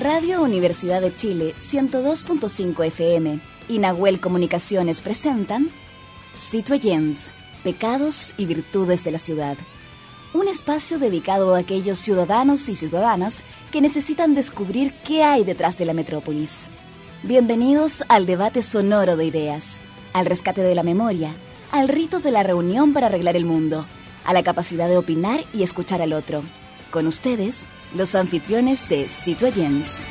Radio Universidad de Chile 102.5 FM y Nahuel Comunicaciones presentan Citoyens, Pecados y Virtudes de la Ciudad. Un espacio dedicado a aquellos ciudadanos y ciudadanas que necesitan descubrir qué hay detrás de la metrópolis. Bienvenidos al debate sonoro de ideas, al rescate de la memoria, al rito de la reunión para arreglar el mundo, a la capacidad de opinar y escuchar al otro. Con ustedes, los anfitriones de Citoyens.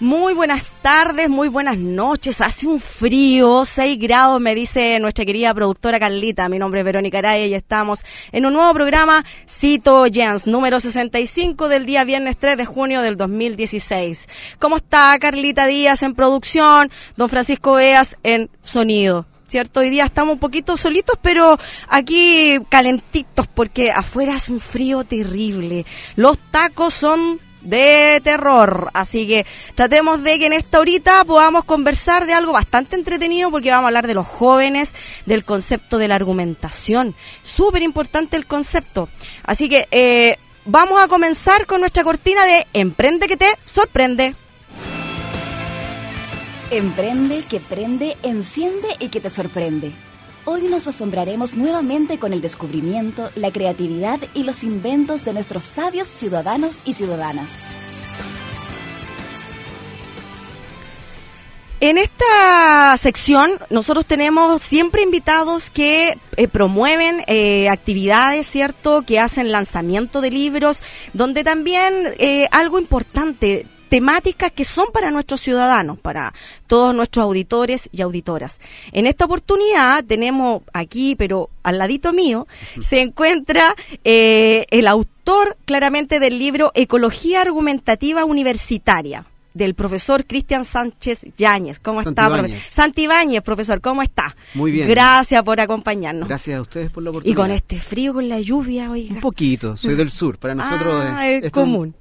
Muy buenas tardes, muy buenas noches. Hace un frío, 6 grados, me dice nuestra querida productora Carlita. Mi nombre es Verónica Araya y estamos en un nuevo programa Cito número 65 del día viernes 3 de junio del 2016. ¿Cómo está Carlita Díaz en producción? Don Francisco Veas en sonido. ¿cierto? Hoy día estamos un poquito solitos, pero aquí calentitos, porque afuera es un frío terrible. Los tacos son de terror. Así que tratemos de que en esta horita podamos conversar de algo bastante entretenido porque vamos a hablar de los jóvenes, del concepto de la argumentación. Súper importante el concepto. Así que eh, vamos a comenzar con nuestra cortina de Emprende que te sorprende. Emprende, que prende, enciende y que te sorprende. Hoy nos asombraremos nuevamente con el descubrimiento, la creatividad y los inventos de nuestros sabios ciudadanos y ciudadanas. En esta sección nosotros tenemos siempre invitados que eh, promueven eh, actividades, ¿cierto? Que hacen lanzamiento de libros, donde también eh, algo importante, temáticas que son para nuestros ciudadanos, para todos nuestros auditores y auditoras. En esta oportunidad tenemos aquí, pero al ladito mío, se encuentra eh, el autor claramente del libro Ecología Argumentativa Universitaria del profesor Cristian Sánchez Yáñez. ¿Cómo está, profesor? Santibáñez, profesor, ¿cómo está? Muy bien. Gracias por acompañarnos. Gracias a ustedes por la oportunidad. Y con este frío, con la lluvia, oiga. Un poquito, soy del sur, para nosotros ah, es, común.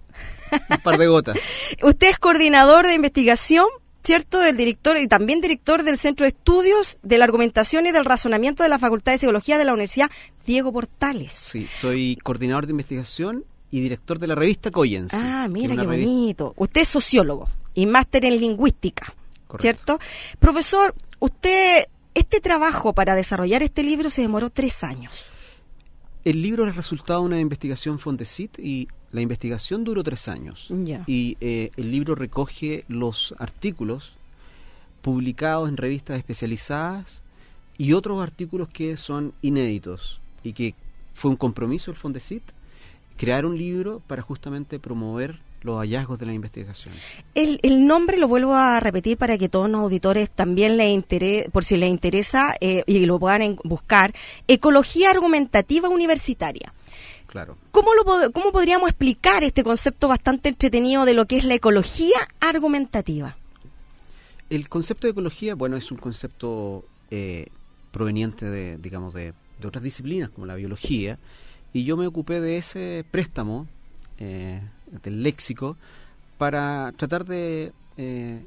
Un par de gotas. Usted es coordinador de investigación ¿cierto? Del director y también director del Centro de Estudios de la Argumentación y del Razonamiento de la Facultad de Psicología de la Universidad Diego Portales. Sí, soy coordinador de investigación y director de la revista Coyens. Ah, mira qué bonito. Usted es sociólogo y máster en lingüística, Correcto. ¿cierto? Profesor, usted, este trabajo para desarrollar este libro se demoró tres años. El libro es resultado de una investigación Fondesit y la investigación duró tres años y eh, el libro recoge los artículos publicados en revistas especializadas y otros artículos que son inéditos y que fue un compromiso del Fondesit crear un libro para justamente promover los hallazgos de la investigación. El, nombre lo vuelvo a repetir para que todos los auditores también le interese, por si les interesa eh, y lo puedan buscar, Ecología Argumentativa Universitaria. ¿Cómo, lo, ¿Cómo podríamos explicar este concepto bastante entretenido de lo que es la ecología argumentativa? El concepto de ecología, bueno, es un concepto eh, proveniente de, digamos, de, otras disciplinas como la biología, y yo me ocupé de ese préstamo eh, del léxico para tratar de eh,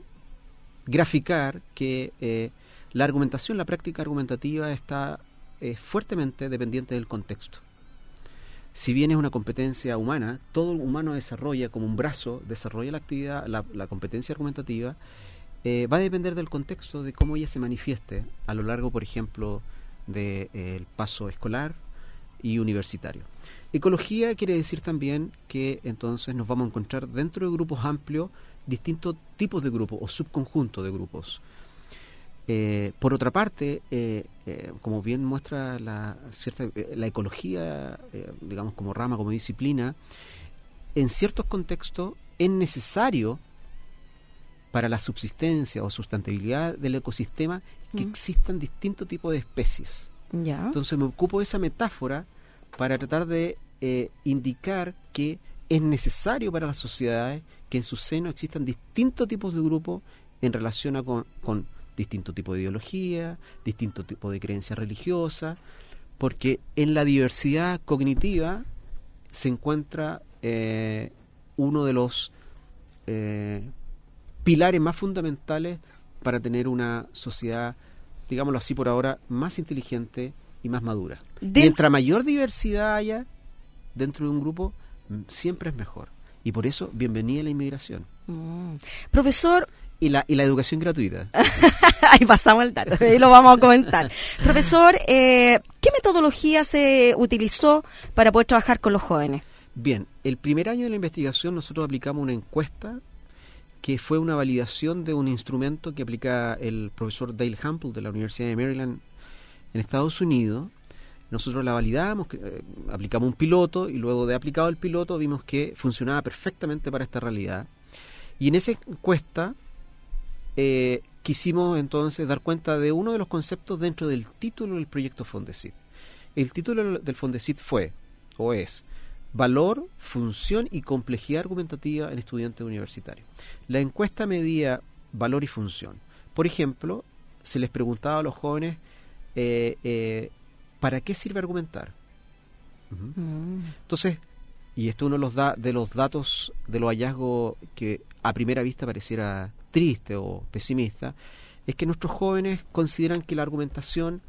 graficar que la argumentación, la práctica argumentativa está fuertemente dependiente del contexto si bien es una competencia humana, todo humano desarrolla como un brazo, desarrolla la actividad, la, competencia argumentativa, eh, va a depender del contexto de cómo ella se manifieste a lo largo, por ejemplo, del de, eh, paso escolar y universitario. Ecología quiere decir también que entonces nos vamos a encontrar dentro de grupos amplios distintos tipos de grupos o subconjuntos de grupos. Eh, por otra parte, eh, eh, como bien muestra la, cierta, la ecología, digamos como rama, como disciplina, en ciertos contextos es necesario para la subsistencia o sustentabilidad del ecosistema que mm. existan distintos tipos de especies. Entonces me ocupo de esa metáfora para tratar de indicar que es necesario para las sociedades que en su seno existan distintos tipos de grupos en relación con distinto tipo de ideología, distinto tipo de creencia religiosa, porque en la diversidad cognitiva se encuentra eh, uno de los eh, pilares más fundamentales para tener una sociedad, digámoslo así por ahora, más inteligente y más madura. Mientras mayor diversidad haya dentro de un grupo, mm, siempre es mejor. Y por eso, bienvenida a la inmigración. Mm. Profesor, y la, educación gratuita. Ahí pasamos el dato, ahí lo vamos a comentar. Profesor, eh, ¿qué metodología se utilizó para poder trabajar con los jóvenes? Bien, el primer año de la investigación nosotros aplicamos una encuesta que fue una validación de un instrumento que aplica el profesor Dale Hample de la Universidad de Maryland en Estados Unidos. Nosotros la validamos, eh, aplicamos un piloto y luego de aplicado el piloto vimos que funcionaba perfectamente para esta realidad. Y en esa encuesta eh, quisimos entonces dar cuenta de uno de los conceptos dentro del título del proyecto Fondesit. El título del Fondesit fue, o es, Valor, función y complejidad argumentativa en estudiantes universitarios. La encuesta medía valor y función. Por ejemplo, se les preguntaba a los jóvenes, eh, eh, ¿para qué sirve argumentar? Mm. Entonces, y esto uno los da, de los datos, de los hallazgos que a primera vista pareciera triste o pesimista, es que nuestros jóvenes consideran que la argumentación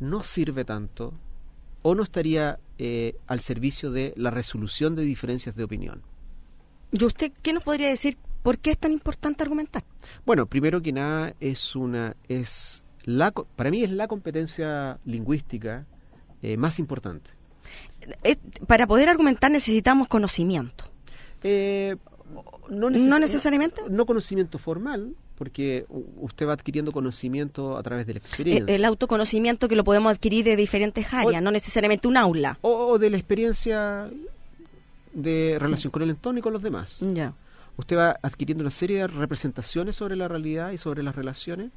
no sirve tanto o no estaría eh, al servicio de la resolución de diferencias de opinión. ¿Y usted qué nos podría decir por qué es tan importante argumentar? Bueno, primero que nada es una es la para mí es la competencia lingüística eh, más importante. Eh, para poder argumentar necesitamos conocimiento no, necesariamente. No, conocimiento formal, porque usted va adquiriendo conocimiento a través de la e-, experiencia. El, autoconocimiento que lo podemos adquirir de diferentes áreas, no necesariamente un aula. O, o, de la experiencia de relación con el entorno y con los demás. Ya. Usted va adquiriendo una serie de representaciones sobre la realidad y sobre las relaciones,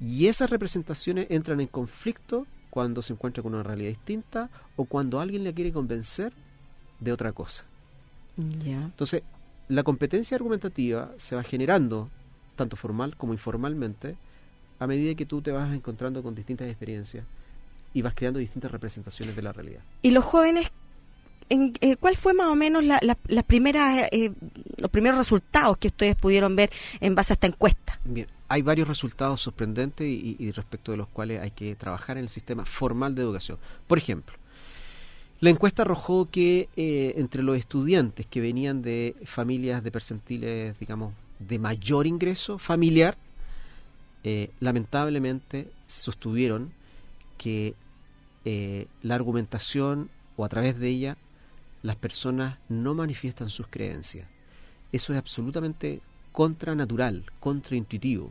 y esas representaciones entran en conflicto cuando se encuentra con una realidad distinta o cuando alguien le quiere convencer de otra cosa. Ya. Entonces, la competencia argumentativa se va generando, tanto formal como informalmente, a medida que tú te vas encontrando con distintas experiencias y vas creando distintas representaciones de la realidad. ¿Y los jóvenes, en, eh, cuál fue más o menos la, la, las eh, los primeros resultados que ustedes pudieron ver en base a esta encuesta? Bien, hay varios resultados sorprendentes y, y respecto de los cuales hay que trabajar en el sistema formal de educación. Por ejemplo, la encuesta arrojó que eh, entre los estudiantes que venían de familias de percentiles, digamos, de mayor ingreso familiar, eh, lamentablemente sostuvieron que eh, la argumentación o a través de ella las personas no manifiestan sus creencias. Eso es absolutamente contranatural, contraintuitivo.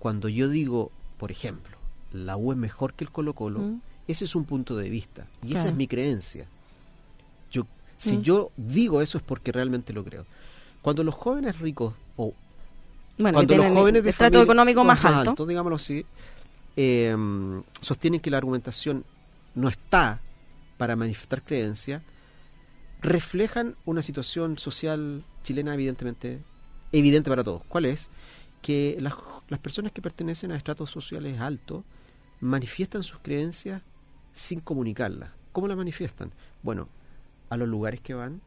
Cuando yo digo, por ejemplo, la U es mejor que el Colo Colo, mm. Ese es un punto de vista y esa es mi creencia. Yo, si mm. yo digo eso es porque realmente lo creo. Cuando los jóvenes ricos o cuando los jóvenes de estrato económico más, alto, digámoslo así, em, sostienen que la argumentación no está para manifestar creencia, reflejan una situación social chilena evidentemente evidente para todos. ¿Cuál es? Que las, las personas que pertenecen a estratos sociales altos manifiestan sus creencias sin comunicarla. ¿Cómo la manifiestan? Bueno, a los lugares que van,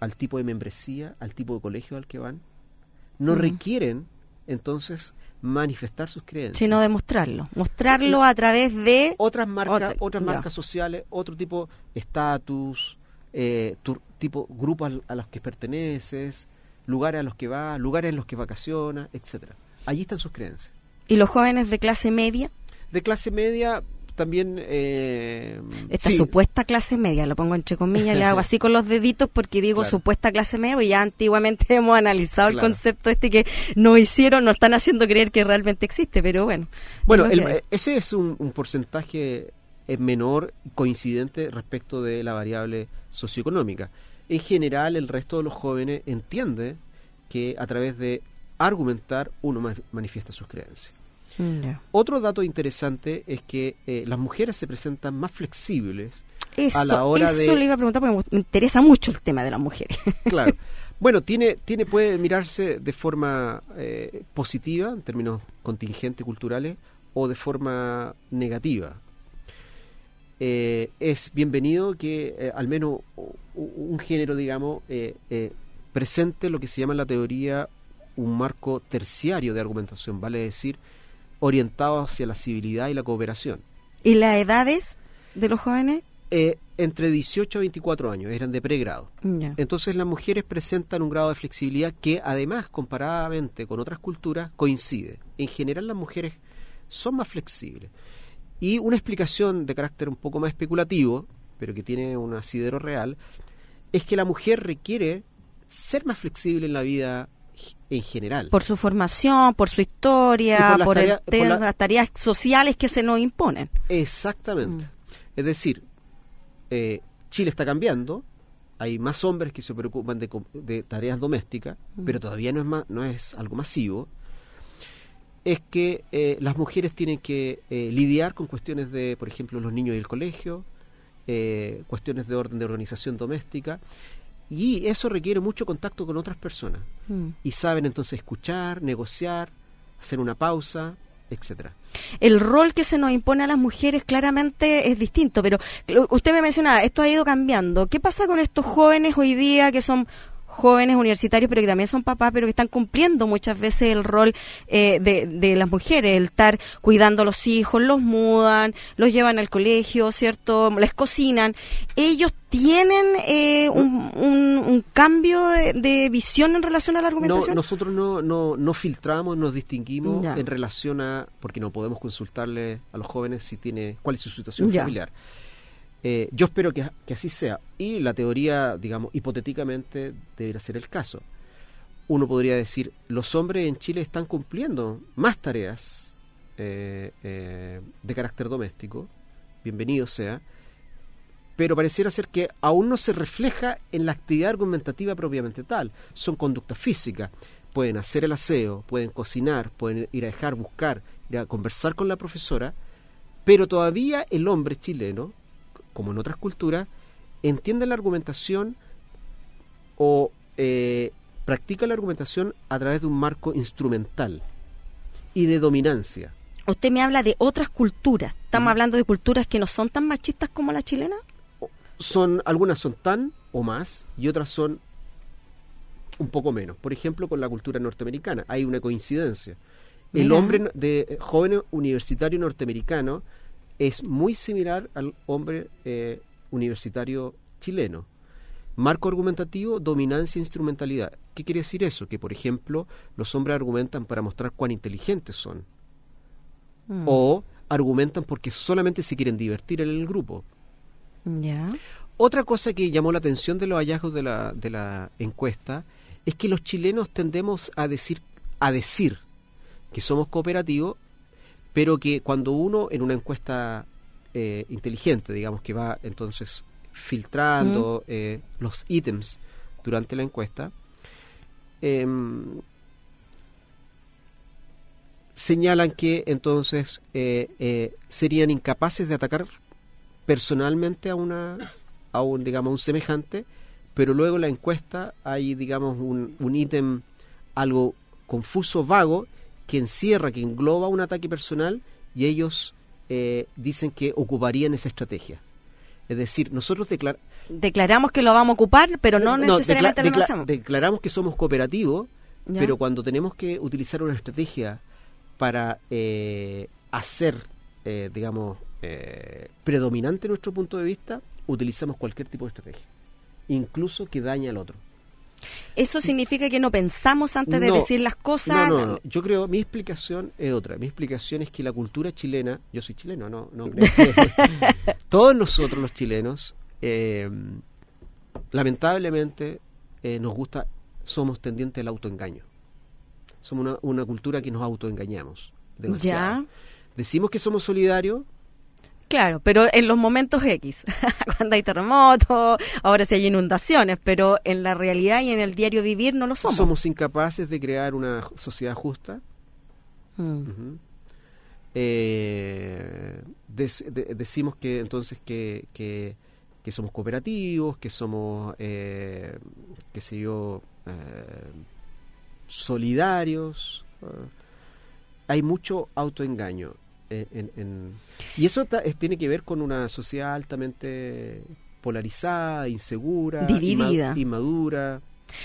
al tipo de membresía, al tipo de colegio al que van. No requieren, entonces, manifestar sus creencias. Sino demostrarlo. Mostrarlo a través de... Otras marcas, otras marcas sociales, otro tipo estatus, eh, tipo Grupo a, los que perteneces, lugares a los que vas, lugares en los que vacacionas, etcétera. Allí están sus creencias. ¿Y los jóvenes de clase media? De clase media también... Eh, Esta supuesta clase media, lo pongo entre comillas, le hago así con los deditos porque digo supuesta clase media, y ya antiguamente hemos analizado el concepto este que no hicieron, no están haciendo creer que realmente existe, pero bueno. Bueno, ese es un, porcentaje menor coincidente respecto de la variable socioeconómica. En general, el resto de los jóvenes entiende que a través de argumentar uno manifiesta sus creencias. Otro dato interesante es que eh, las mujeres se presentan más flexibles a la hora eso le iba a preguntar porque me interesa mucho el tema de las mujeres. Claro. Bueno, tiene, tiene, puede mirarse de forma eh, positiva, en términos contingentes culturales, o de forma negativa. Eh, es bienvenido que al menos un género, digamos, presente lo que se llama en la teoría un marco terciario de argumentación, vale decir, orientado hacia la civilidad y la cooperación. ¿Y las edades de los jóvenes? Eh, entre 18 a 24 años, eran de pregrado. Entonces las mujeres presentan un grado de flexibilidad que además, comparadamente con otras culturas, coincide. En general las mujeres son más flexibles. Y una explicación de carácter un poco más especulativo, pero que tiene un asidero real, es que la mujer requiere ser más flexible en la vida en general. Por su formación, por su historia, por, las tareas sociales que se nos imponen. Exactamente. Mm. Es decir, eh, Chile está cambiando, hay más hombres que se preocupan de, tareas domésticas, mm. pero todavía no es, no es algo masivo. Es que eh, las mujeres tienen que eh, lidiar con cuestiones de, por ejemplo, los niños y el colegio, cuestiones de orden de organización doméstica, y eso requiere mucho contacto con otras personas. Mm. Y saben entonces escuchar, negociar, hacer una pausa, etcétera. El rol que se nos impone a las mujeres claramente es distinto, pero usted me mencionaba, esto ha ido cambiando. ¿Qué pasa con estos jóvenes hoy día que son jóvenes universitarios, pero que también son papás, pero que están cumpliendo muchas veces el rol eh, de, las mujeres, el estar cuidando a los hijos, los mudan, los llevan al colegio, ¿cierto? Les cocinan. Ellos tienen eh, un, cambio de, visión en relación a la argumentación. nosotros no, no, no filtramos, nos distinguimos en relación a, porque no podemos consultarle a los jóvenes si tiene, cuál es su situación familiar. Eh, yo espero que, así sea. Y la teoría, digamos, hipotéticamente debería ser el caso. Uno podría decir, los hombres en Chile están cumpliendo más tareas eh, eh, de carácter doméstico, bienvenido sea, pero pareciera ser que aún no se refleja en la actividad argumentativa propiamente tal. Son conductas físicas. Pueden hacer el aseo, pueden cocinar, pueden ir a dejar, buscar, ir a conversar con la profesora, pero todavía el hombre chileno como en otras culturas, entiende la argumentación o eh, practica la argumentación a través de un marco instrumental y de dominancia. Usted me habla de otras culturas. ¿Estamos hablando de culturas que no son tan machistas como la chilena? Son, algunas son tan o más y otras son un poco menos. Por ejemplo, con la cultura norteamericana. Hay una coincidencia. El hombre de eh, joven universitario norteamericano es muy similar al hombre eh, universitario chileno. Marco argumentativo, dominancia e instrumentalidad. ¿Qué quiere decir eso? Que, por ejemplo, los hombres argumentan para mostrar cuán inteligentes son. Mm. O argumentan porque solamente se quieren divertir en el grupo. Otra cosa que llamó la atención de los hallazgos de la, de la encuesta es que los chilenos tendemos a decir, a decir que somos cooperativos pero que cuando uno en una encuesta eh, inteligente, digamos, que va entonces filtrando eh, los ítems durante la encuesta, em, señalan que entonces eh, serían incapaces de atacar personalmente a una un digamos un semejante pero luego en la encuesta hay digamos un ítem algo confuso vago que encierra, que engloba un ataque personal y ellos eh, dicen que ocuparían esa estrategia. Es decir, nosotros declaramos que lo vamos a ocupar, pero no, necesariamente lo hacemos. Declaramos que somos cooperativos, pero cuando tenemos que utilizar una estrategia para eh, hacer, eh, digamos, predominante nuestro punto de vista, utilizamos cualquier tipo de estrategia, incluso que daña al otro. ¿Eso significa que no pensamos antes de decir las cosas? No, yo creo, mi explicación es otra. Mi explicación es que la cultura chilena, yo soy chileno, no, no todos nosotros los chilenos, eh, lamentablemente, eh, nos gusta, somos tendientes al autoengaño. Somos una, cultura que nos autoengañamos demasiado. Decimos que somos solidarios, Claro, pero en los momentos X, cuando hay terremotos, ahora si hay inundaciones, pero en la realidad y en el diario vivir no lo somos. Somos incapaces de crear una sociedad justa. Mm. Eh, decimos que entonces que, que, somos cooperativos, que somos, eh, qué sé yo, eh, solidarios. Ah. Hay mucho autoengaño eh, y eso tiene que ver con una sociedad altamente polarizada, insegura, dividida, inmadura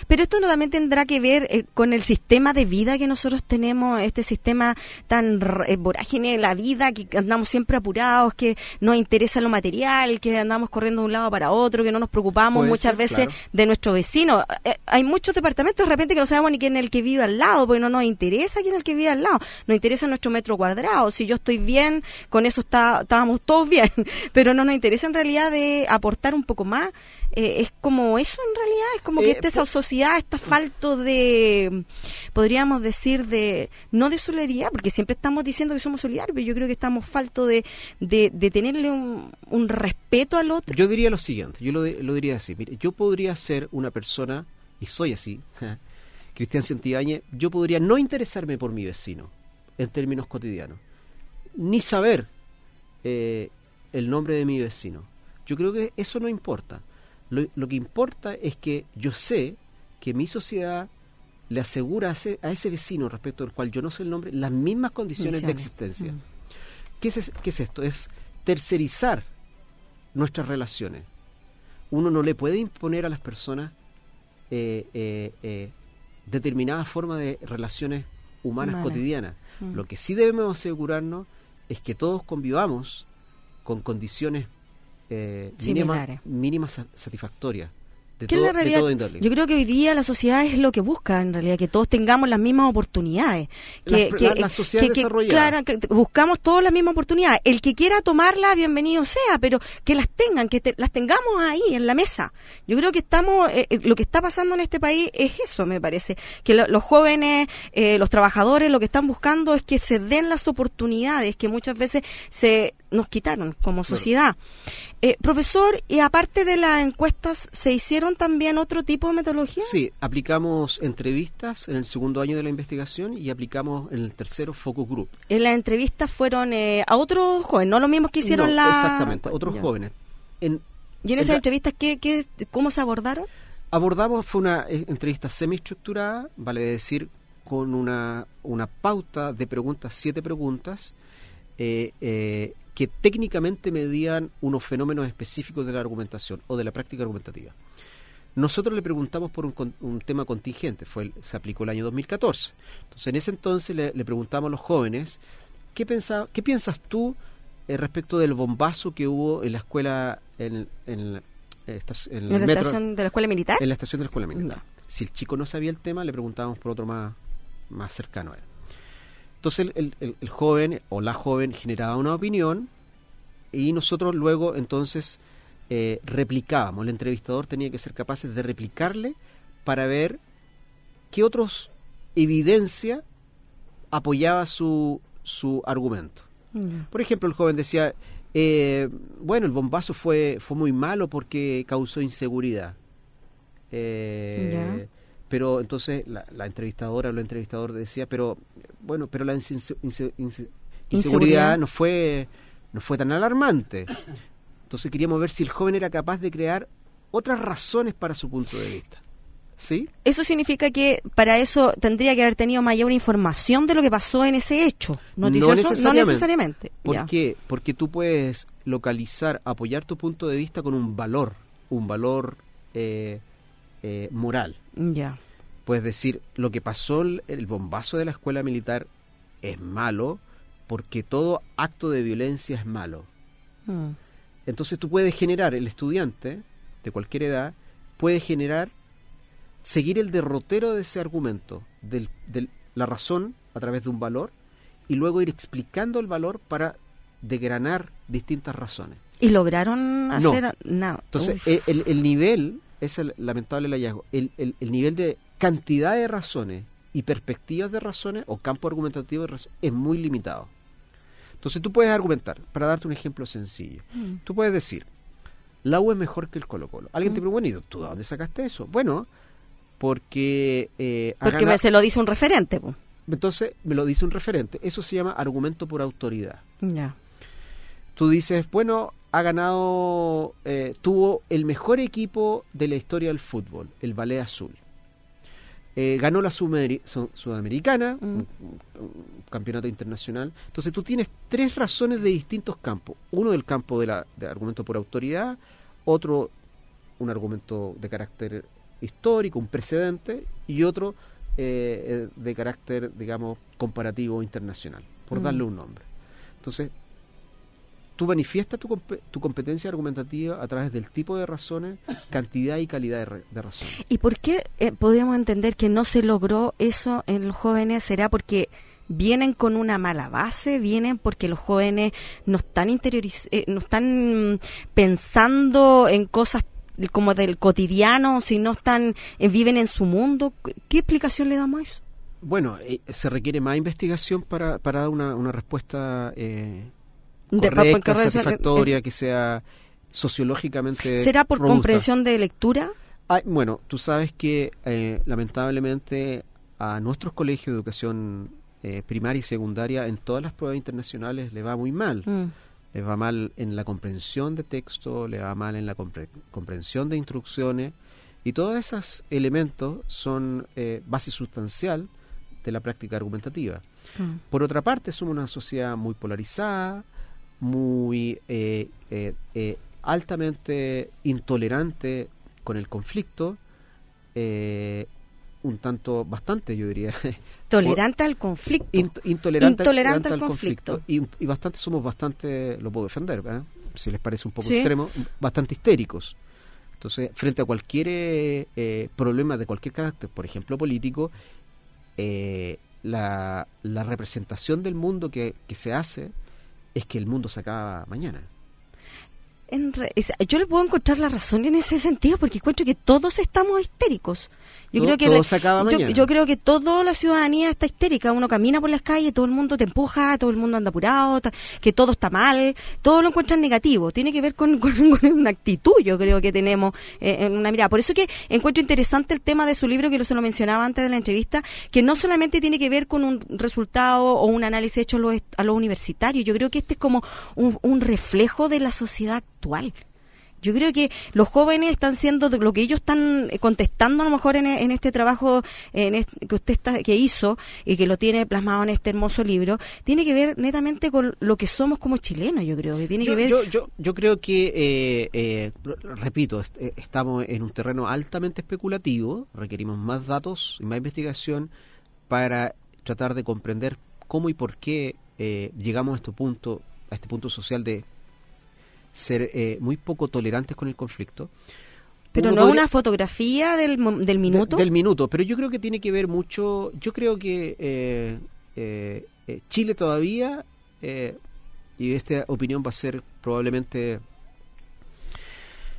pero esto no también tendrá que ver eh, con el sistema de vida que nosotros tenemos, este sistema tan eh, vorágine de la vida, que andamos siempre apurados, que nos interesa lo material, que andamos corriendo de un lado para otro, que no nos preocupamos muchas veces de nuestro vecino. Eh, hay muchos departamentos de repente que no sabemos ni quién es el que vive al lado, porque no nos interesa quién es el que vive al lado, nos interesa nuestro metro cuadrado. Si yo estoy bien, con eso estábamos todos bien, pero no nos interesa en realidad de aportar un poco más. Eh, es como eso en realidad, es como que eh, esta sociedad está falto de, podríamos decir, de no de solidaridad, porque siempre estamos diciendo que somos solidarios, pero yo creo que estamos falto de, de, tenerle un, un, respeto al otro. Yo diría lo siguiente, yo lo, lo diría así, mire, yo podría ser una persona, y soy así, Cristian Santibáñez, yo podría no interesarme por mi vecino en términos cotidianos, ni saber eh, el nombre de mi vecino. Yo creo que eso no importa. Lo, que importa es que yo sé que mi sociedad le asegura a ese, vecino respecto del cual yo no sé el nombre las mismas condiciones de existencia. Mm. ¿Qué, es, esto? Es tercerizar nuestras relaciones. Uno no le puede imponer a las personas determinadas eh, eh, formas eh, determinada forma de relaciones humanas cotidianas. Mm. Lo que sí debemos asegurarnos es que todos convivamos con condiciones eh, mínima, mínima satisfactoria. De todo, la realidad, yo creo que hoy día la sociedad es lo que busca, en realidad, que todos tengamos las mismas oportunidades. Que, la, que, sociedad que, buscamos todas las mismas oportunidades. El que quiera tomarla, bienvenido sea, pero que las tengan, que las tengamos ahí, en la mesa. Yo creo que estamos, eh, eh, lo que está pasando en este país es eso, me parece. Que los jóvenes, eh, los trabajadores, lo que están buscando es que se den las oportunidades que muchas veces se, nos quitaron como sociedad. Eh, profesor, y aparte de las encuestas, ¿se hicieron también otro tipo de metodología? Sí, aplicamos entrevistas en el segundo año de la investigación y aplicamos en el tercero focus group. En eh, las entrevistas fueron eh, a otros jóvenes, no los mismos que hicieron la... Exactamente, otros jóvenes. ¿Y en, esas entrevistas ¿qué, cómo se abordaron? Abordamos, fue una entrevista semiestructurada, vale decir, con una, una pauta de preguntas, siete preguntas. Eh, eh, que técnicamente medían unos fenómenos específicos de la argumentación o de la práctica argumentativa. Nosotros le preguntamos por un, tema contingente, fue el, se aplicó el año 2014. Entonces, en ese entonces le, preguntamos a los jóvenes, ¿qué, qué piensas tú eh, respecto del bombazo que hubo en la escuela, en, eh, la estación de la escuela militar? En la estación de la escuela militar. Si el chico no sabía el tema, le preguntábamos por otro más, más cercano a él. Entonces el, joven o la joven generaba una opinión y nosotros luego entonces eh, replicábamos. El entrevistador tenía que ser capaz de replicarle para ver qué otros evidencia apoyaba su, argumento. Por ejemplo, el joven decía, eh, bueno, el bombazo fue, fue muy malo porque causó inseguridad. Eh, pero entonces la, entrevistadora o el entrevistador decía, pero bueno, pero la inseguridad, no fue no fue tan alarmante. Entonces queríamos ver si el joven era capaz de crear otras razones para su punto de vista. ¿Sí? Eso significa que para eso tendría que haber tenido mayor información de lo que pasó en ese hecho. no necesariamente. ¿Por qué? Porque tú puedes localizar, apoyar tu punto de vista con un valor, un valor eh, eh, moral. Ya. Puedes decir, lo que pasó el, bombazo de la escuela militar es malo porque todo acto de violencia es malo. Hmm. Entonces tú puedes generar, el estudiante de cualquier edad, puede generar, seguir el derrotero de ese argumento, de la razón a través de un valor, y luego ir explicando el valor para degranar distintas razones. ¿Y lograron hacer nada? Entonces, el, nivel es el lamentable el hallazgo, el, nivel de cantidad de razones y perspectivas de razones o campo argumentativo de razones es muy limitado. Entonces tú puedes argumentar, para darte un ejemplo sencillo, mm. tú puedes decir, la U es mejor que el Colo Colo. Alguien mm. te pregunta, bueno, ¿y tú de dónde sacaste eso? Bueno, porque... Eh, porque se lo dice un referente. Entonces me lo dice un referente. Eso se llama argumento por autoridad. Tú dices, bueno, ha ganado, eh, tuvo el mejor equipo de la historia del fútbol, el Ballet Azul. Eh, ganó la Sudamericana, mm. un, campeonato internacional. Entonces tú tienes tres razones de distintos campos. Uno del campo de, argumento por autoridad, otro un argumento de carácter histórico, un precedente, y otro eh, de carácter, digamos, comparativo internacional, por mm. darle un nombre. Entonces, tú manifiestas tu, tu, competencia argumentativa a través del tipo de razones, cantidad y calidad de, razones. ¿Y por qué eh, podríamos entender que no se logró eso en los jóvenes? ¿Será porque vienen con una mala base? ¿Vienen porque los jóvenes no están, interioriz eh, no están pensando en cosas como del cotidiano, si no están, eh, viven en su mundo? ¿Qué explicación le damos a eso? Bueno, se requiere más investigación para, dar una, una respuesta correcta, satisfactoria, eh, que sea sociológicamente. ¿Será por comprensión de lectura? bueno, tú sabes que eh, lamentablemente a nuestros colegios de educación eh, primaria y secundaria en todas las pruebas internacionales le va muy mal. le mm. Les va mal en la comprensión de texto, le va mal en la comprensión de instrucciones y todos esos elementos son base sustancial de la práctica argumentativa. Mm. Por otra parte, somos una sociedad muy polarizada, muy eh, eh, eh, altamente intolerante con el conflicto, un tanto bastante, yo diría. Tolerante al conflicto. intolerante, al, conflicto. Y, bastante, somos bastante, lo puedo defender, si les parece un poco extremo, bastante histéricos. Entonces, frente a cualquier problema de cualquier carácter, por ejemplo político, la, representación del mundo que se hace es que el mundo se acaba mañana. yo le puedo encontrar la razón en ese sentido porque encuentro que todos estamos histéricos. Yo creo que yo, creo que toda la ciudadanía está histérica. Uno camina por las calles, todo el mundo te empuja, todo el mundo anda apurado, que todo está mal, todo lo encuentran negativo. Tiene que ver con, una actitud, yo creo que tenemos eh, en una mirada. Por eso que encuentro interesante el tema de su libro, que se lo mencionaba antes de la entrevista, que no solamente tiene que ver con un resultado o un análisis hecho a los, a universitarios. Yo creo que este es como un reflejo de la sociedad actual. Yo creo que los jóvenes están siendo lo que ellos están eh, contestando a lo mejor en, e, este trabajo en que usted está, que hizo y que lo tiene plasmado en este hermoso libro, tiene que ver netamente con lo que somos como chilenos, yo creo que tiene yo, que ver. Yo, yo, creo que, eh, eh, repito, estamos en un terreno altamente especulativo, requerimos más datos y más investigación para tratar de comprender cómo y por qué llegamos a este punto, a este punto social de ser eh, muy poco tolerantes con el conflicto. Pero no una fotografía del, del minuto. del minuto, pero yo creo que tiene que ver mucho, yo creo que eh, eh, Chile todavía, y esta opinión va a ser probablemente...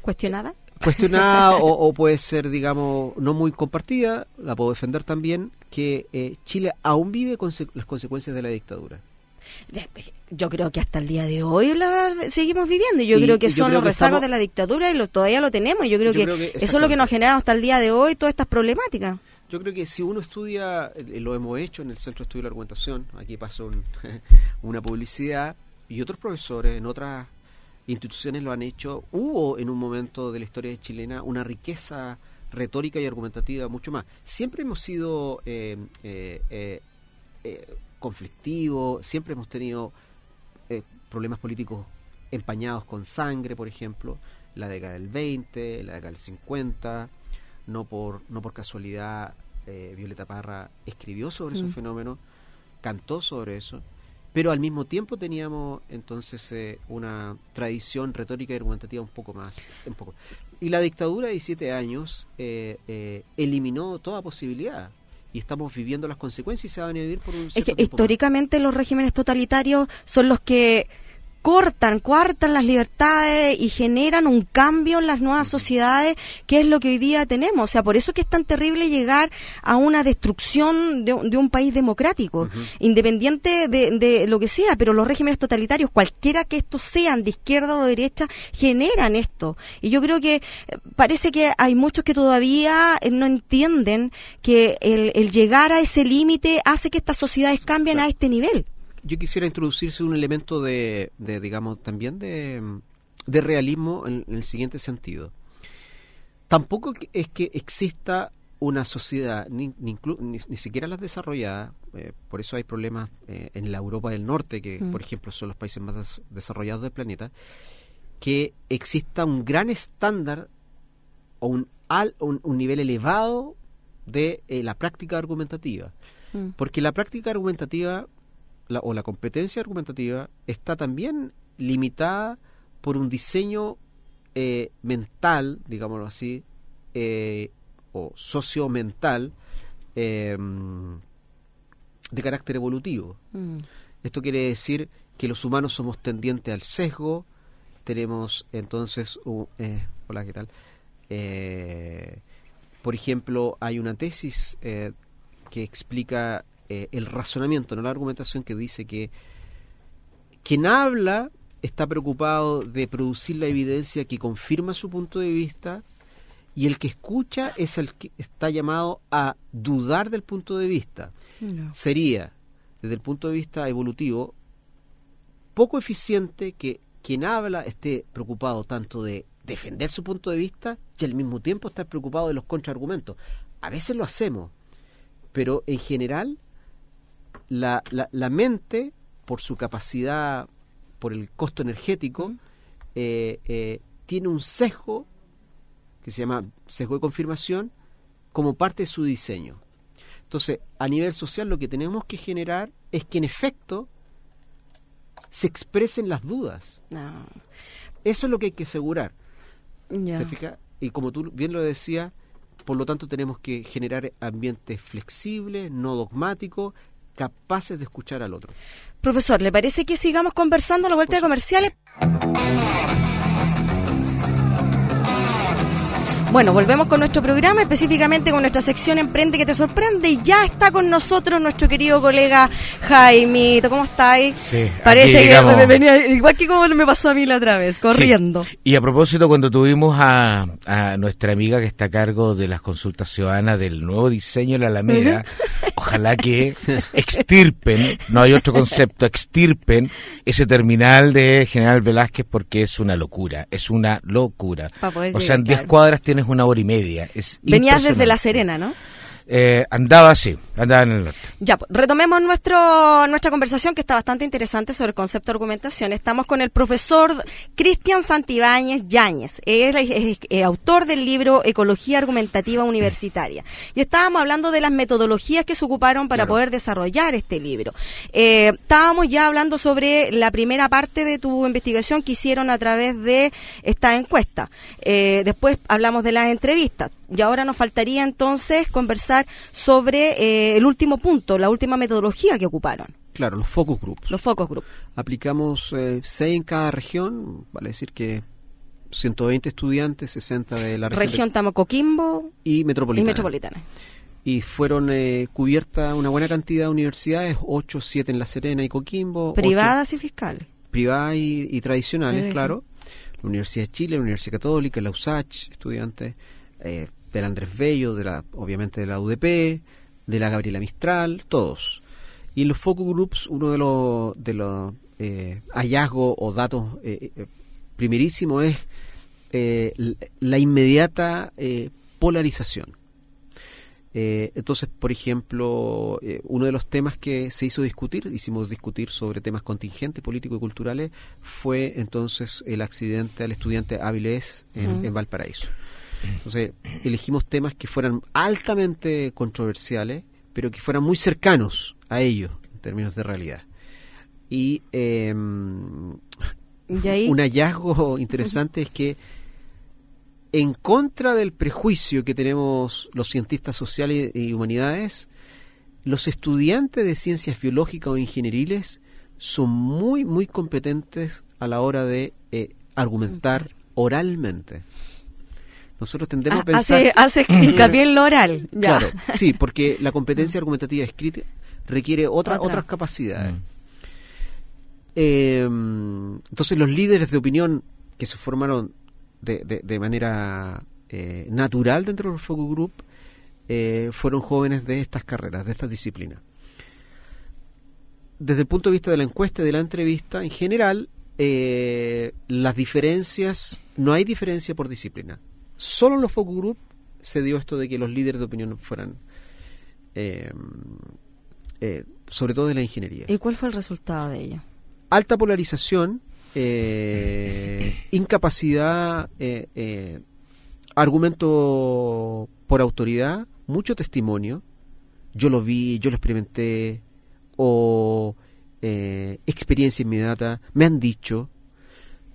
¿Cuestionada? Cuestionada o, puede ser, digamos, no muy compartida, la puedo defender también, que Chile aún vive con las consecuencias de la dictadura. Yo creo que hasta el día de hoy seguimos viviendo y yo creo que son los rezagos de la dictadura y todavía lo tenemos. yo creo que, eso es lo que nos ha generado hasta el día de hoy todas estas problemáticas. Yo creo que si uno estudia, eh, eh, lo hemos hecho en el Centro de Estudio de la Argumentación, aquí pasó una publicidad, y otros profesores en otras instituciones lo han hecho, hubo en un momento de la historia chilena una riqueza retórica y argumentativa mucho más. Siempre hemos sido eh, eh conflictivo, siempre hemos tenido eh, problemas políticos empañados con sangre, por ejemplo, la década del 20, la década del 50, no por, no por casualidad eh, Violeta Parra escribió sobre esos mm. fenómenos, cantó sobre eso, pero al mismo tiempo teníamos entonces eh, una tradición retórica y argumentativa un poco más. Un poco. Y la dictadura de 17 años eliminó toda posibilidad y estamos viviendo las consecuencias y se van a vivir por un cierto históricamente los regímenes totalitarios son los que cortan, cuartan las libertades y generan un cambio en las nuevas sociedades, que es lo que hoy día tenemos. O sea, por eso es que es tan terrible llegar a una destrucción de, un país democrático, independiente de, lo que sea, pero los regímenes totalitarios, cualquiera que estos sean, de izquierda o derecha, generan esto. Y yo creo que eh, parece que hay muchos que todavía eh, no entienden que el, el llegar a ese límite hace que estas sociedades cambien a este nivel yo quisiera introducirse un elemento de, digamos, también de, realismo en, el siguiente sentido. Tampoco es que exista una sociedad, ni, siquiera las desarrolladas, eh, por eso hay problemas eh, en la Europa del Norte, que mm. por ejemplo son los países más desarrollados del planeta, que exista un gran estándar o un, nivel elevado de eh, la práctica argumentativa. Mm. Porque la práctica argumentativa o la competencia argumentativa está también limitada por un diseño eh, mental, digámoslo así, eh, o sociomental mental eh, de carácter evolutivo. Mm. Esto quiere decir que los humanos somos tendientes al sesgo, tenemos entonces, hola, ¿qué tal? por ejemplo, hay una tesis que explica eh, el razonamiento, no la argumentación que dice que quien habla está preocupado de producir la evidencia que confirma su punto de vista y el que escucha es el que está llamado a dudar del punto de vista. Sería, desde el punto de vista evolutivo, poco eficiente que quien habla esté preocupado tanto de defender su punto de vista y al mismo tiempo estar preocupado de los contraargumentos. A veces lo hacemos, pero en general la, la, mente, por su capacidad, por el costo energético, eh, eh, tiene un sesgo que se llama sesgo de confirmación como parte de su diseño. Entonces, a nivel social lo que tenemos que generar es que en efecto se expresen las dudas. Eso es lo que hay que asegurar. Y como tú bien lo decías, por lo tanto tenemos que generar ambientes flexibles, no dogmáticos, capaces de escuchar al otro. Profesor, ¿le parece que sigamos conversando a la vuelta de comerciales? Bueno, volvemos con nuestro programa, específicamente con nuestra sección Emprende que te sorprende. Y ya está con nosotros nuestro querido colega Jaime. ¿Cómo estáis? Sí, Parece que me venía igual que como me pasó a mí la otra vez, corriendo. Y a propósito, cuando tuvimos a, nuestra amiga que está a cargo de las consultas ciudadanas del nuevo diseño de la Alameda, ojalá que extirpen, no hay otro concepto, extirpen ese terminal de General Velázquez porque es una locura, es una locura. O sea, en 10 cuadras tienes una hora y media. Venías desde La Serena, ¿no? Eh, andaba así, andaba en el Ya, pues, retomemos nuestro, nuestra conversación que está bastante interesante sobre el concepto de argumentación. Estamos con el profesor Cristian Santibáñez Yáñez, es, eh, autor del libro Ecología Argumentativa Universitaria. Y estábamos hablando de las metodologías que se ocuparon para poder desarrollar este libro. Eh, estábamos ya hablando sobre la primera parte de tu investigación que hicieron a través de esta encuesta. después hablamos de las entrevistas y ahora nos faltaría entonces conversar sobre eh, el último punto, la última metodología que ocuparon. Claro, los focus groups. Los focus groups. Aplicamos eh, seis en cada región, vale decir que 120 estudiantes, 60 de la región. Región Tamacoquimbo. Y metropolitana. Y metropolitana. Y fueron eh, cubiertas una buena cantidad de universidades, 8, 7 en La Serena y Coquimbo. Privadas y fiscales. Privadas y, tradicionales, claro. La Universidad de Chile, la Universidad Católica, la USACH, estudiantes. Eh, del Andrés Bello, de la, obviamente de la UDP, de la Gabriela Mistral, todos. Y en los focus groups, uno de los, eh, hallazgos o datos eh, primerísimos es la inmediata polarización. entonces, por ejemplo, uno de los temas que se hizo discutir, hicimos discutir sobre temas contingentes, políticos y culturales, fue entonces el accidente al estudiante Áviles en Valparaíso. Entonces, elegimos temas que fueran altamente controversiales, pero que fueran muy cercanos a ellos en términos de realidad. Y, em, un hallazgo interesante es que en contra del prejuicio que tenemos los cientistas sociales y humanidades, los estudiantes de ciencias biológicas o ingenieriles son muy, muy competentes a la hora de eh, argumentar oralmente. Nosotros tendemos ah, pensar... Hace, hace hincapié lo oral. Claro, sí, porque la competencia argumentativa escrita requiere otras capacidades. Mm. Em, entonces los líderes de opinión que se formaron de, manera eh, natural dentro del focus group eh, fueron jóvenes de estas carreras, de estas disciplinas. Desde el punto de vista de la encuesta y de la entrevista, en general, eh, las diferencias, no hay diferencia por disciplina solo en los focus group se dio esto de que los líderes de opinión fueran eh, eh, sobre todo de la ingeniería. ¿Y cuál fue el resultado de ello? Alta polarización, eh, incapacidad, argumento por autoridad, mucho testimonio. Yo lo vi, yo lo experimenté, o experiencia inmediata, me han dicho.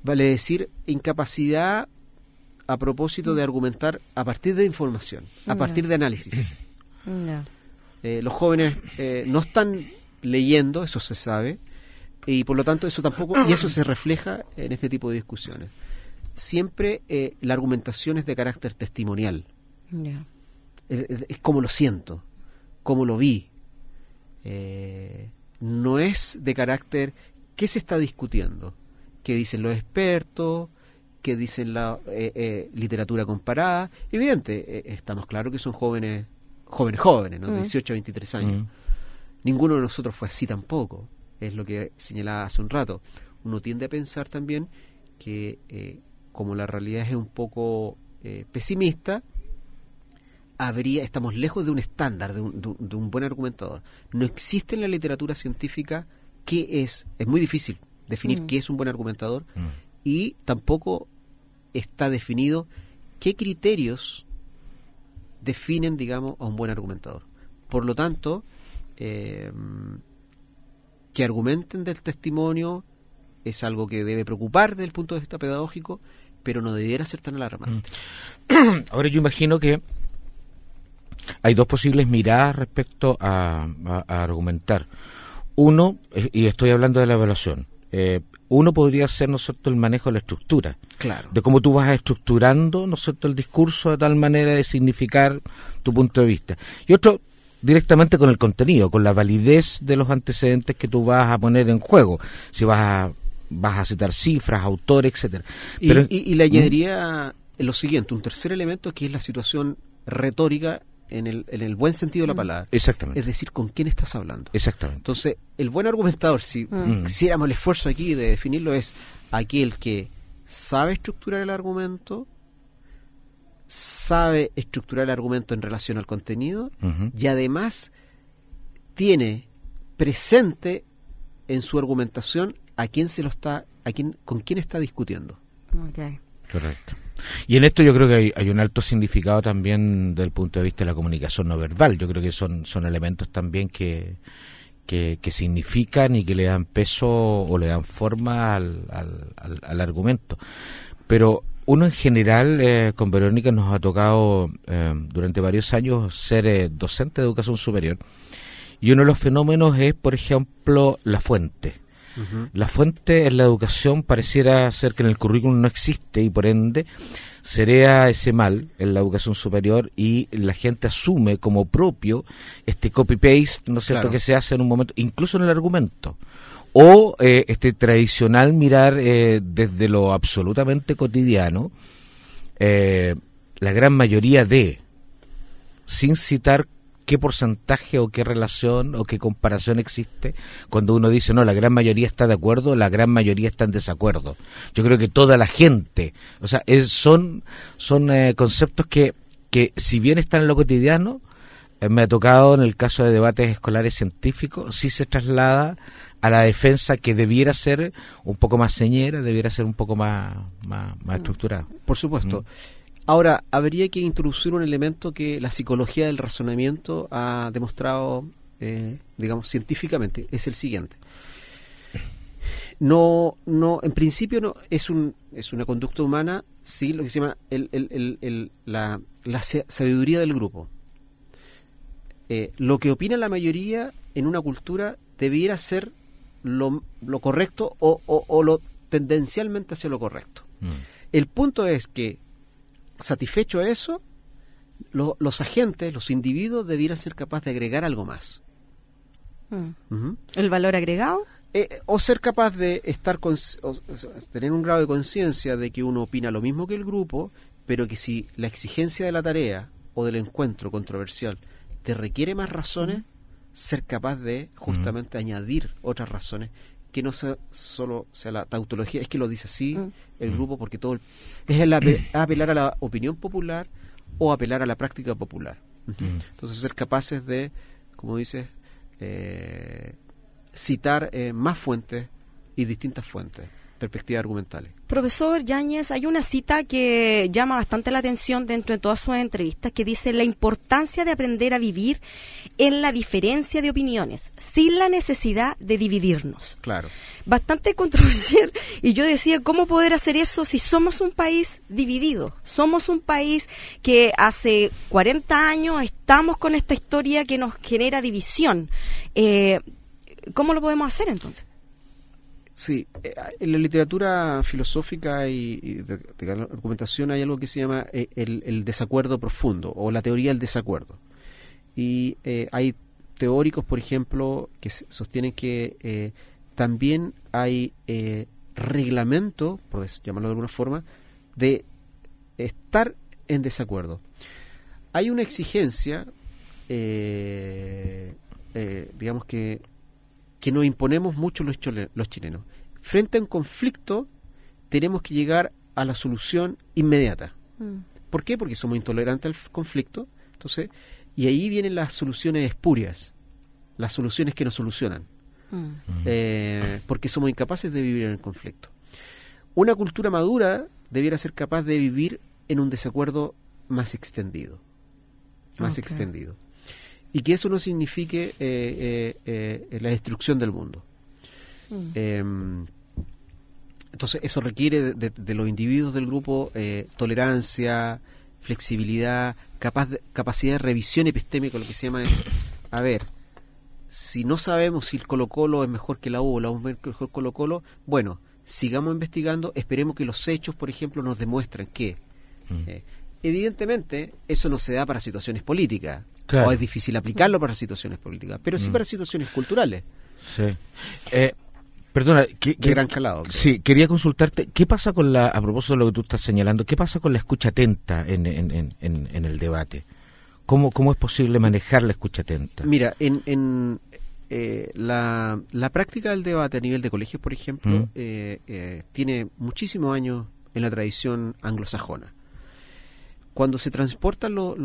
Vale decir, incapacidad a propósito de argumentar a partir de información, a partir de análisis. Eh, los jóvenes eh, no están leyendo, eso se sabe, y por lo tanto eso tampoco, y eso se refleja en este tipo de discusiones. Siempre eh, la argumentación es de carácter testimonial. Es, es, como lo siento, como lo vi. no es de carácter, ¿qué se está discutiendo? ¿Qué dicen los expertos? que dicen la eh, eh, literatura comparada. Evidente, eh, estamos claros que son jóvenes, jóvenes, jóvenes, ¿no? 18 a 23 años. Mm. Ninguno de nosotros fue así tampoco, es lo que señalaba hace un rato. Uno tiende a pensar también que como la realidad es un poco pesimista, habría, estamos lejos de un estándar, de un, de, un, buen argumentador. No existe en la literatura científica qué es, es muy difícil definir mm. qué es un buen argumentador, mm y tampoco está definido qué criterios definen, digamos, a un buen argumentador. Por lo tanto, eh, que argumenten del testimonio es algo que debe preocupar desde el punto de vista pedagógico, pero no debiera ser tan alarmante. Mm. Ahora yo imagino que hay dos posibles miradas respecto a argumentar. Uno, eh, y estoy hablando de la evaluación, eh, uno podría ser, ¿no el manejo de la estructura. Claro. De cómo tú vas estructurando, ¿no el discurso de tal manera de significar tu punto de vista. Y otro, directamente con el contenido, con la validez de los antecedentes que tú vas a poner en juego. Si vas a, vas a citar cifras, autores, etcétera. y, le ¿Mm? añadiría lo siguiente, un tercer elemento que es la situación retórica en el, en el buen sentido de la mm. palabra. Exactamente. Es decir, con quién estás hablando. Exactamente. Entonces, el buen argumentador, si mm. Mm. hiciéramos el esfuerzo aquí de definirlo, es aquel que sabe estructurar el argumento, sabe estructurar el argumento en relación al contenido y además tiene presente en su argumentación a quién se lo está, a quién, con quién está discutiendo. Okay. Correcto. Y en esto yo creo que hay, un alto significado también del punto de vista de la comunicación no verbal. Yo creo que son, elementos también que, que, significan y que le dan peso o le dan forma al, argumento. Pero uno en general, eh, con Verónica nos ha tocado eh, durante varios años ser eh, docente de educación superior. Y uno de los fenómenos es, por ejemplo, la fuente. La fuente en la educación pareciera ser que en el currículum no existe y por ende sería ese mal en la educación superior y la gente asume como propio este copy-paste, ¿no es cierto?, que se hace en un momento, incluso en el argumento o eh, este tradicional mirar eh, desde lo absolutamente cotidiano eh, la gran mayoría de sin citar qué porcentaje o qué relación o qué comparación existe cuando uno dice, no, la gran mayoría está de acuerdo, la gran mayoría está en desacuerdo. Yo creo que toda la gente, o sea, son, son eh, conceptos que, que si bien están en lo cotidiano, eh, me ha tocado en el caso de debates escolares científicos, sí se traslada a la defensa que debiera ser un poco más señera, debiera ser un poco más, estructurada. Por supuesto. Mm. Ahora, habría que introducir un elemento que la psicología del razonamiento ha demostrado, eh, digamos, científicamente, es el siguiente. No, no, en principio no, es, un, es una conducta humana, sí, lo que se llama la, sabiduría del grupo. Eh, lo que opina la mayoría en una cultura debiera ser lo, correcto o, lo tendencialmente hacia lo correcto. Mm. El punto es que satisfecho eso, los agentes, los individuos debieran ser capaces de agregar algo más. Mm. ¿El valor agregado? Eh, o ser capaz de estar con, tener un grado de conciencia de que uno opina lo mismo que el grupo, pero que si la exigencia de la tarea o del encuentro controversial te requiere más razones, ser capaz de justamente añadir otras razones que no sea solo sea la tautología, es que lo dice así mm. el mm. grupo porque todo es el apelar a la opinión popular o apelar a la práctica popular. Mm. Entonces ser capaces de, como dices, eh, citar eh, más fuentes y distintas fuentes perspectivas argumentales. Profesor Yáñez, hay una cita que llama bastante la atención dentro de todas sus entrevistas que dice la importancia de aprender a vivir en la diferencia de opiniones, sin la necesidad de dividirnos. Claro. Bastante controversial. Y yo decía, ¿cómo poder hacer eso si somos un país dividido? Somos un país que hace 40 años estamos con esta historia que nos genera división. Eh, ¿Cómo lo podemos hacer entonces? Sí, eh, ah, en la literatura filosófica y, de, argumentación hay algo que se llama eh, el, desacuerdo profundo o la teoría del desacuerdo. Y eh, hay teóricos, por ejemplo, que sostienen que también hay reglamento, por llamarlo de alguna forma, de estar en desacuerdo. Hay una exigencia, digamos que que nos imponemos mucho los, los chilenos. Frente a un conflicto tenemos que llegar a la solución inmediata. Mm. ¿Por qué? Porque somos intolerantes al conflicto. Entonces, y ahí vienen las soluciones espurias, las soluciones que nos solucionan, mm. eh, porque somos incapaces de vivir en el conflicto. Una cultura madura debiera ser capaz de vivir en un desacuerdo más extendido, más extendido y que eso no signifique eh, eh, eh, la destrucción del mundo. Mm. Em, entonces, eso requiere de, los individuos del grupo tolerancia, flexibilidad, capacidad de revisión epistémica, lo que se llama es, a ver, si no sabemos si el Colo Colo es mejor que la U o la U mejor Colo Colo, bueno, sigamos investigando, esperemos que los hechos, por ejemplo, nos demuestren que. Mm. evidentemente, eso no se da para situaciones políticas. O es difícil aplicarlo para situaciones políticas, pero sí mm. para situaciones culturales. Sí. Eh, perdona, Qué gran calado. Sí, quería consultarte, ¿qué pasa con la, a propósito de lo que tú estás señalando, qué pasa con la escucha atenta en, en, en, el debate? ¿Cómo, ¿Cómo es posible manejar la escucha atenta? Mira, en, en eh, la, la, práctica del debate a nivel de colegios, por ejemplo, mm. eh, tiene muchísimos años en la tradición anglosajona. Cuando se transportan los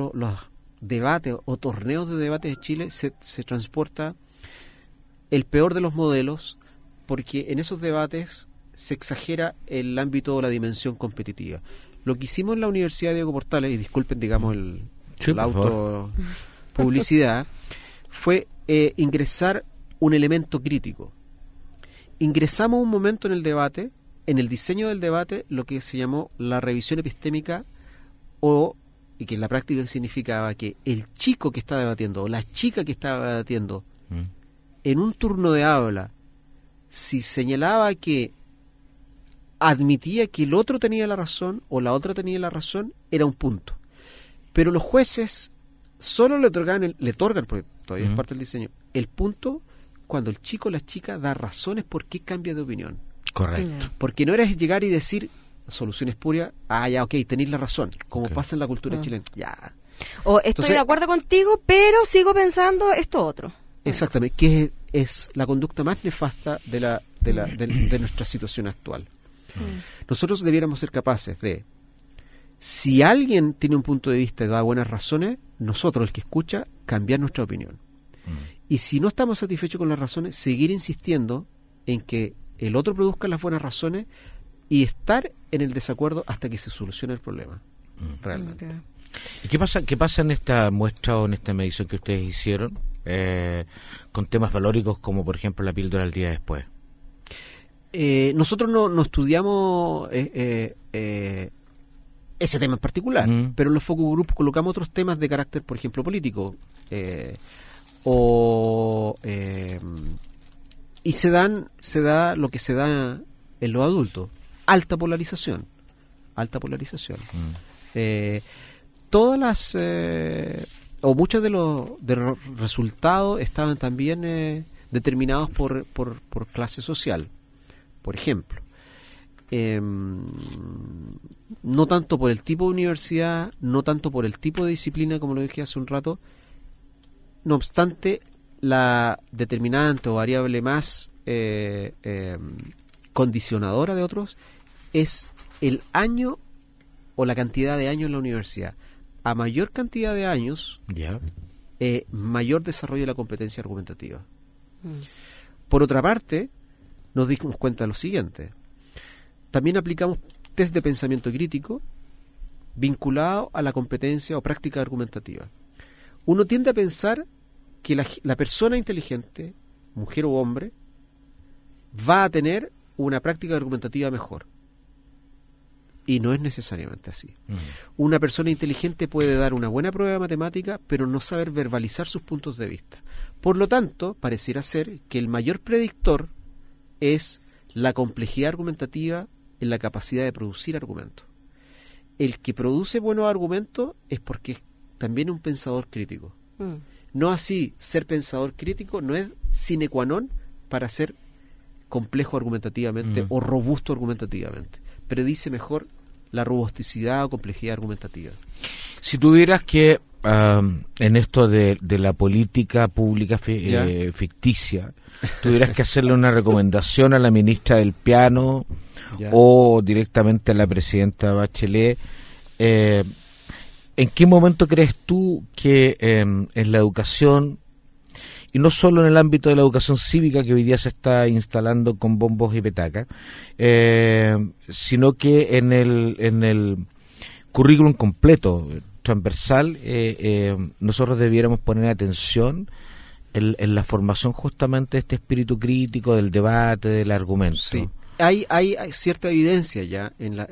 debate o torneos de debates de Chile se, se transporta el peor de los modelos porque en esos debates se exagera el ámbito o la dimensión competitiva. Lo que hicimos en la Universidad de Diego Portales, y disculpen, digamos, el, la auto publicidad, fue eh, ingresar un elemento crítico. Ingresamos un momento en el debate, en el diseño del debate, lo que se llamó la revisión epistémica o y que en la práctica significaba que el chico que está debatiendo o la chica que estaba debatiendo mm. en un turno de habla, si señalaba que admitía que el otro tenía la razón o la otra tenía la razón, era un punto. Pero los jueces solo le otorgan, le otorgan porque todavía es mm. parte del diseño, el punto cuando el chico o la chica da razones por qué cambia de opinión. Correcto. Porque no era llegar y decir, solución espuria, ah, ya, ok, tenéis la razón, como pasa en la cultura ah. chilena, ya. O estoy de acuerdo contigo, pero sigo pensando esto otro. Exactamente, que es, la conducta más nefasta de, la, de, la, de, nuestra situación actual. Mm. Nosotros debiéramos ser capaces de, si alguien tiene un punto de vista y da buenas razones, nosotros, el que escucha, cambiar nuestra opinión. Mm. Y si no estamos satisfechos con las razones, seguir insistiendo en que el otro produzca las buenas razones y estar en el desacuerdo hasta que se solucione el problema. Mm. Realmente. ¿Y qué pasa, qué pasa en esta muestra o en esta medición que ustedes hicieron eh, con temas valóricos como por ejemplo la píldora al día después? Eh, nosotros no, no estudiamos eh, ese tema en particular, mm. pero en los focus groups colocamos otros temas de carácter, por ejemplo, político. o, y se, dan, se da lo que se da en los adultos alta polarización. Alta polarización. Mm. Eh, todas las. Eh, o muchos de los, resultados estaban también eh, determinados por, por, clase social, por ejemplo. Em, no tanto por el tipo de universidad, no tanto por el tipo de disciplina, como lo dije hace un rato, no obstante, la determinante o variable más em, condicionadora de otros es el año o la cantidad de años en la universidad. A mayor cantidad de años, eh, mayor desarrollo de la competencia argumentativa. Mm. Por otra parte, nos dimos cuenta de lo siguiente. También aplicamos test de pensamiento crítico vinculado a la competencia o práctica argumentativa. Uno tiende a pensar que la persona inteligente, mujer o hombre, va a tener una práctica argumentativa mejor. Y no es necesariamente así. Mm. Una persona inteligente puede dar una buena prueba de matemática, pero no saber verbalizar sus puntos de vista. Por lo tanto, pareciera ser que el mayor predictor es la complejidad argumentativa en la capacidad de producir argumentos. El que produce buenos argumentos es porque es también un pensador crítico. Mm. No así, ser pensador crítico no es sine qua non para ser complejo argumentativamente mm. o robusto argumentativamente predice mejor la robusticidad o complejidad argumentativa. Si tuvieras que, en esto de, la política pública eh, ficticia, tuvieras que hacerle una recomendación a la ministra del piano o directamente a la presidenta Bachelet, eh, ¿en qué momento crees tú que em, en la educación y no solo en el ámbito de la educación cívica que hoy día se está instalando con bombos y petacas, eh, sino que en el, en el currículum completo, transversal, eh, eh, nosotros debiéramos poner atención en, la formación justamente de este espíritu crítico, del debate, del argumento. Sí. Hay, hay, cierta evidencia ya en, la,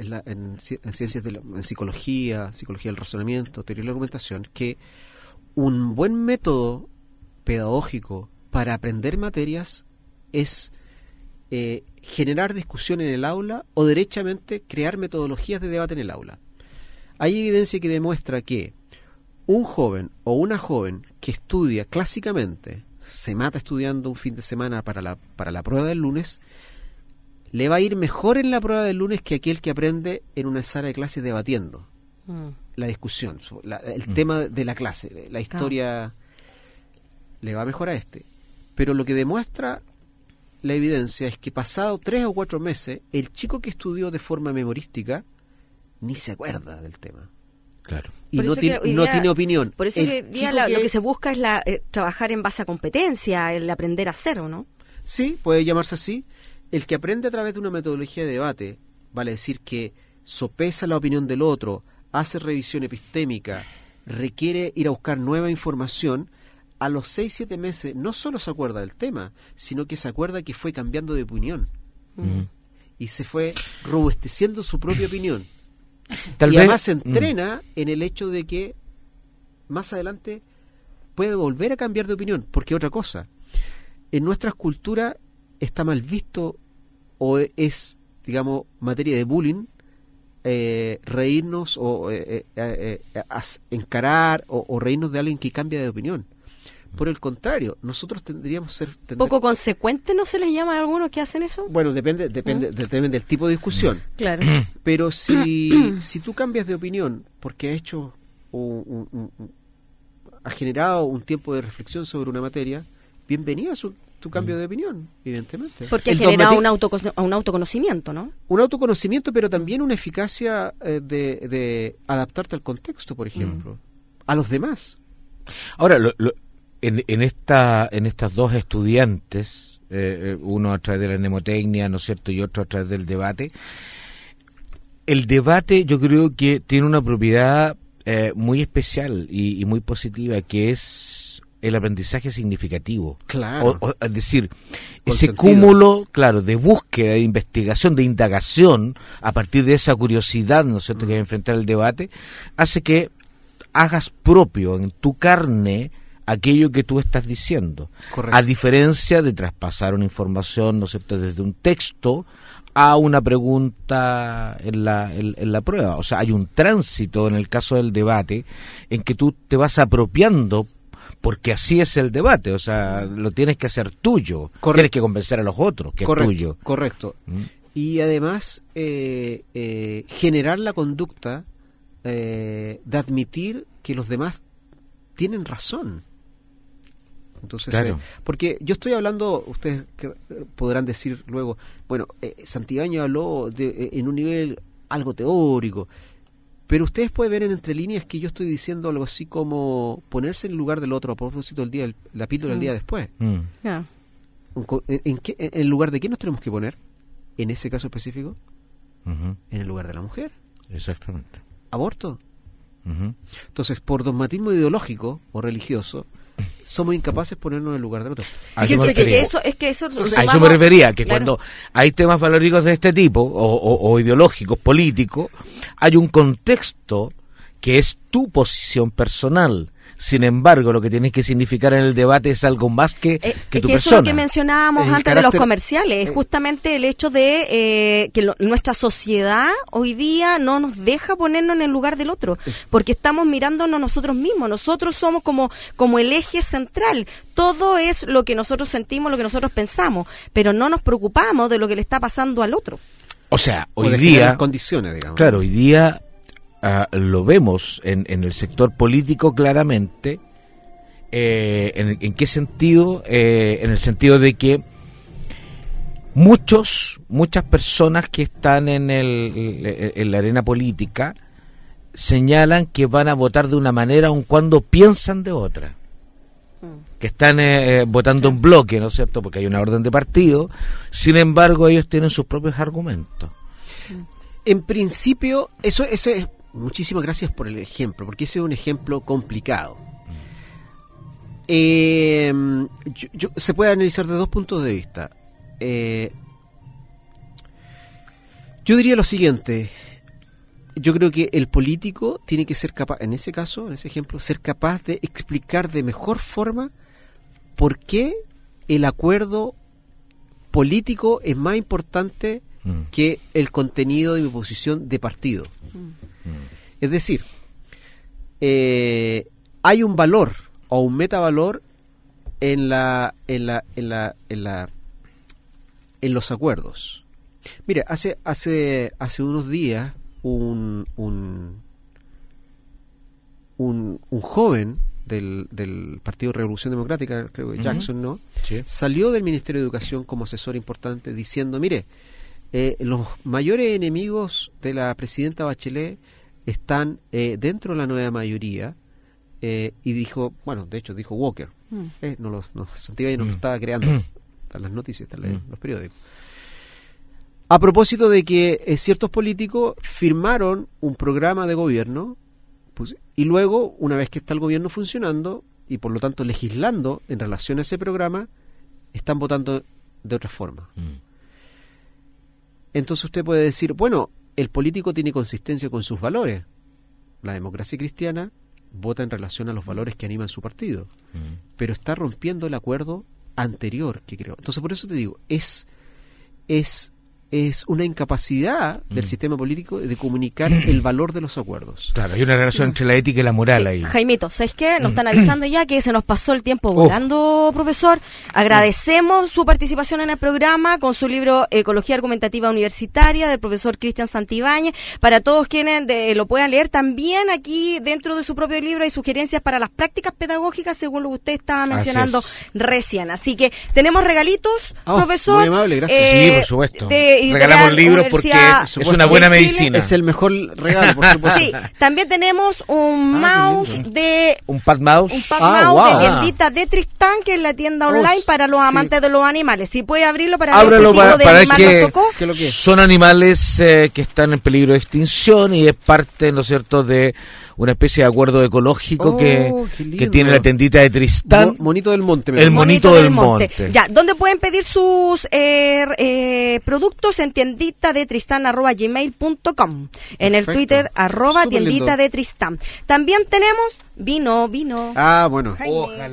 ciencias de la, psicología, psicología del razonamiento, teoría de la argumentación, que un buen método pedagógico para aprender materias es eh, generar discusión en el aula o derechamente crear metodologías de debate en el aula. Hay evidencia que demuestra que un joven o una joven que estudia clásicamente, se mata estudiando un fin de semana para la, para la prueba del lunes, le va a ir mejor en la prueba del lunes que aquel que aprende en una sala de clases debatiendo. Mm. La discusión, el mm. tema de la clase, la historia le va mejor a este. Pero lo que demuestra la evidencia es que pasado tres o cuatro meses, el chico que estudió de forma memorística ni se acuerda del tema. Claro. Y no, tiene, opinión. Por eso lo que se busca es la, eh, trabajar en base a competencia, el aprender a hacer, no? Sí, puede llamarse así. El que aprende a través de una metodología de debate, vale decir que sopesa la opinión del otro, hace revisión epistémica, requiere ir a buscar nueva información, a los 6, 7 meses no solo se acuerda del tema, sino que se acuerda que fue cambiando de opinión. Mm. Mm. Y se fue robusteciendo su propia opinión. Tal vez, además se mm. entrena en el hecho de que más adelante puede volver a cambiar de opinión. Porque otra cosa, en nuestras culturas está mal visto o es, digamos, materia de bullying eh, reírnos o eh, eh, encarar o, reírnos de alguien que cambia de opinión. Por el contrario, nosotros tendríamos ser poco consecuente no se les llama a algunos que hacen eso. Bueno, depende depende, del, ah. depende del tipo de discusión. Claro. Pero si si tú cambias de opinión porque ha hecho ha generado un tiempo de reflexión sobre una materia, bienvenida tu cambio mm. de opinión, evidentemente. Porque genera generado un, un, autoconocimiento, ¿no? Un autoconocimiento, pero también una eficacia eh, de, adaptarte al contexto, por ejemplo, mm. a los demás. Ahora, lo, en, en, estas dos estudiantes, eh, eh, uno a través de la mnemotecnia, ¿no es cierto?, y otro a través del debate, el debate yo creo que tiene una propiedad eh, muy especial y, muy positiva, que es el aprendizaje significativo. Claro. es decir, ese cúmulo, claro, de búsqueda, de investigación, de indagación, a partir de esa curiosidad, ¿no es cierto?, que mm. enfrentar el debate, hace que hagas propio en tu carne aquello que tú estás diciendo. A diferencia de traspasar una información, ¿no sé, cierto?, desde un texto a una pregunta en la, en, la prueba. O sea, hay un tránsito en el caso del debate en que tú te vas apropiando porque así es el debate, o sea, lo tienes que hacer tuyo, tienes que convencer a los otros que correcto, es tuyo. Correcto. ¿Mm? Y además, eh, eh, generar la conducta eh, de admitir que los demás tienen razón. Entonces, eh, porque yo estoy hablando, ustedes podrán decir luego, bueno, eh, habló de, eh, en un nivel algo teórico, pero ustedes pueden ver en entre líneas que yo estoy diciendo algo así como ponerse en el lugar del otro a propósito del día, el, la píldora el mm. día después. Mm. ¿En, ¿En, el lugar de quién nos tenemos que poner? En ese caso específico, en el lugar de la mujer. Exactamente. Aborto. Entonces, por dogmatismo ideológico o religioso, somos incapaces de ponernos en el lugar del otro. Fíjense que, eso es que eso a eso me refería, que cuando hay temas valóricos de este tipo o, o ideológicos, políticos, hay un contexto que es tu posición personal. Sin embargo, lo que tienes que significar en el debate es algo más que, eh, que tu persona. Eso es lo que mencionábamos antes de los comerciales, es eh. justamente el hecho de eh, que nuestra sociedad hoy día no nos deja ponernos en el lugar del otro, porque estamos mirándonos nosotros mismos, nosotros somos como, como el eje central, todo es lo que nosotros sentimos, lo que nosotros pensamos, pero no nos preocupamos de lo que le está pasando al otro. O sea, hoy o día... condiciones, digamos. Claro, hoy día Ah, lo vemos en, el sector político claramente. Eh, en, qué sentido? Eh, en el sentido de que muchos, muchas personas que están en, el, en la arena política señalan que van a votar de una manera aun cuando piensan de otra. Mm. Que están eh, votando en bloque, ¿no es cierto? Porque hay una orden de partido. Sin embargo, ellos tienen sus propios argumentos. Mm. En principio, eso, eso es muchísimas gracias por el ejemplo, porque ese es un ejemplo complicado. Mm. Eh, se puede analizar de dos puntos de vista. Eh, yo diría lo siguiente. Yo creo que el político tiene que ser capaz, en ese caso, en ese ejemplo, ser capaz de explicar de mejor forma por qué el acuerdo político es más importante mm. que el contenido de mi posición de partido. Mm. Es decir, eh, hay un valor o un metavalor en en la en la en la en los acuerdos. Mire, hace hace hace unos días un un un, joven del, del Partido Revolución Democrática, creo que Jackson, ¿no? Salió del Ministerio de Educación como asesor importante diciendo, mire, eh, los mayores enemigos de la presidenta Bachelet están eh, dentro de la nueva mayoría eh, y dijo, bueno, de hecho dijo Walker, mm. no los, no, no mm. estaba creando, mm. están las noticias, están los periódicos. A propósito de que ciertos políticos firmaron un programa de gobierno pues, y luego, una vez que está el gobierno funcionando y por lo tanto legislando en relación a ese programa, están votando de otra forma. Entonces usted puede decir, bueno, el político tiene consistencia con sus valores. La democracia cristiana vota en relación a los valores que animan su partido, mm. pero está rompiendo el acuerdo anterior que creó. Entonces por eso te digo, es, es es una incapacidad del mm. sistema político de comunicar el mm. valor de los acuerdos. Claro, hay una relación mm. entre la ética y la moral ahí. Jaimito, ¿sabes qué? Nos están avisando ya que se nos pasó el tiempo oh. volando, profesor. Agradecemos su participación en el programa con su libro Ecología Argumentativa Universitaria del profesor Cristian Santibáñez. Para todos quienes lo puedan leer también aquí dentro de su propio libro hay sugerencias para las prácticas pedagógicas según lo que usted estaba mencionando recién. Así que tenemos regalitos, oh, profesor. Muy amable, gracias. sí, eh, por supuesto. Regalamos libros porque es una buena medicina. Es el mejor regalo, por Sí, también tenemos un ah, mouse de... ¿Un pad mouse? Un ah, mouse de tiendita de Tristán, que es la tienda oh, online para los amantes de los animales. Si puede abrirlo para ver para, de que, tocó. son animales eh, que están en peligro de extinción y es parte, ¿no es cierto?, de una especie de acuerdo ecológico que, oh, tiene la tendita de Tristán. El monito del Monte. El Monito, del, monte. Ya, ¿dónde pueden pedir sus eh, eh, productos? En tiendita de Tristán gmail.com. En el Twitter arroba tiendita de Tristán. También tenemos vino, vino. Ah, bueno. Ojalá.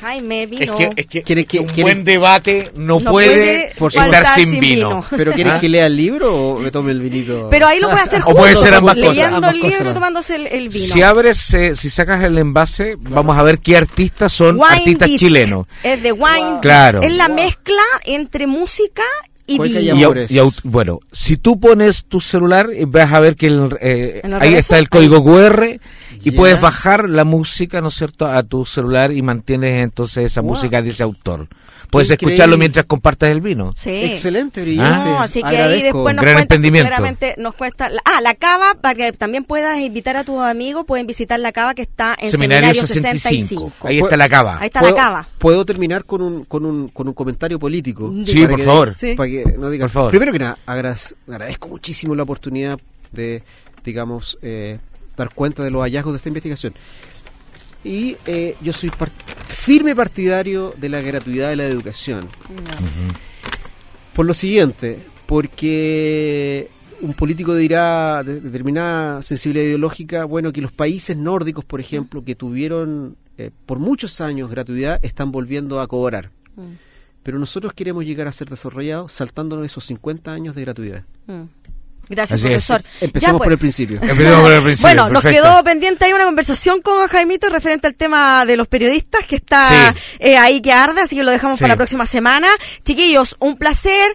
Jaime vino. Es que, es que, un buen debate no, puede, puede estar sin, sin vino. ¿Pero quieres ¿Ah? que lea el libro o me tome el vinito? Pero ahí lo puede hacer junto, O puede ser ambas leyendo cosas. el libro y tomándose el, el, vino. Si abres, eh, si sacas el envase, vamos a ver qué artistas son artistas chilenos. Es de wine. Claro. Es la mezcla entre música y, y, bueno, si tú pones tu celular, eh, vas a ver que eh, ahí está el código QR y puedes bajar la música, ¿no es cierto?, a tu celular y mantienes entonces esa música de ese autor. Puedes escucharlo mientras compartas el vino. Sí. Excelente, brillante. Ah. No, así que ahí después nos cuesta. Ah, la cava, para que también puedas invitar a tus amigos, pueden visitar la cava que está en Seminario, 65. Ahí está la cava. Ahí está la cava. ¿Puedo terminar con un, con un, con un comentario político? Sí, por favor. Primero que nada, agradezco muchísimo la oportunidad de, digamos, eh, dar cuenta de los hallazgos de esta investigación. Y eh, yo soy firme partidario de la gratuidad de la educación. Por lo siguiente, porque un político dirá de determinada sensibilidad ideológica, bueno, que los países nórdicos, por ejemplo, que tuvieron eh, por muchos años gratuidad, están volviendo a cobrar. Mm pero nosotros queremos llegar a ser desarrollados saltándonos esos 50 años de gratuidad. Mm. Gracias, profesor. Pues. Empecemos por el principio. Bueno, nos quedó pendiente ahí una conversación con Jaimito referente al tema de los periodistas que está eh, ahí que arde, así que lo dejamos para la próxima semana. Chiquillos, un placer.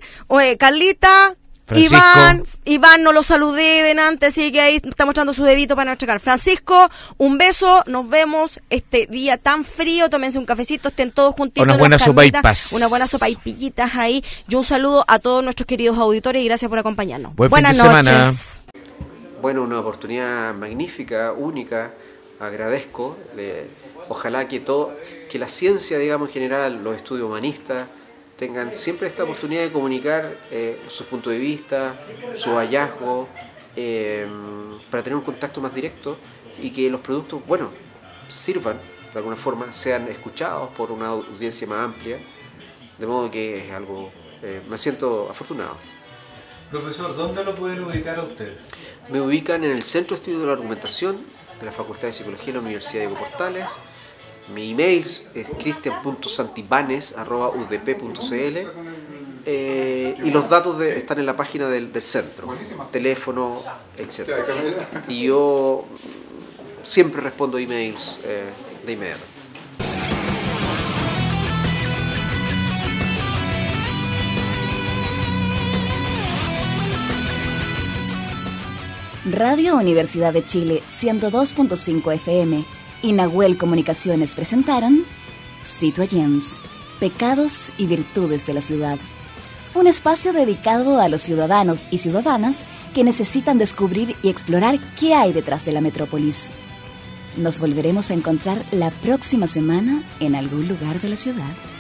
Carlita, Iván, Iván, no lo saludé de así sigue ahí, está mostrando su dedito para no cara. Francisco, un beso, nos vemos este día tan frío, tómense un cafecito, estén todos juntitos. Una buena sopa y Una buena sopa y pillitas ahí. Yo un saludo a todos nuestros queridos auditores y gracias por acompañarnos. Buenas noches. Bueno, una oportunidad magnífica, única, agradezco. ojalá que todo, que la ciencia, digamos en general, los estudios humanistas, tengan siempre esta oportunidad de comunicar eh, sus puntos de vista, su hallazgos, eh, para tener un contacto más directo y que los productos, bueno, sirvan de alguna forma, sean escuchados por una audiencia más amplia, de modo que es algo, eh, me siento afortunado. Profesor, ¿dónde lo pueden ubicar a usted? Me ubican en el Centro de Estudio de la Argumentación de la Facultad de Psicología de la Universidad de Portales mi email es cristian.santibanes.udp.cl eh, y los datos están en la página del, centro, teléfono, etc. Y yo siempre respondo emails eh, de inmediato. Radio Universidad de Chile, 102.5 FM y Nahuel Comunicaciones presentaron Situations, Pecados y Virtudes de la Ciudad. Un espacio dedicado a los ciudadanos y ciudadanas que necesitan descubrir y explorar qué hay detrás de la metrópolis. Nos volveremos a encontrar la próxima semana en algún lugar de la ciudad.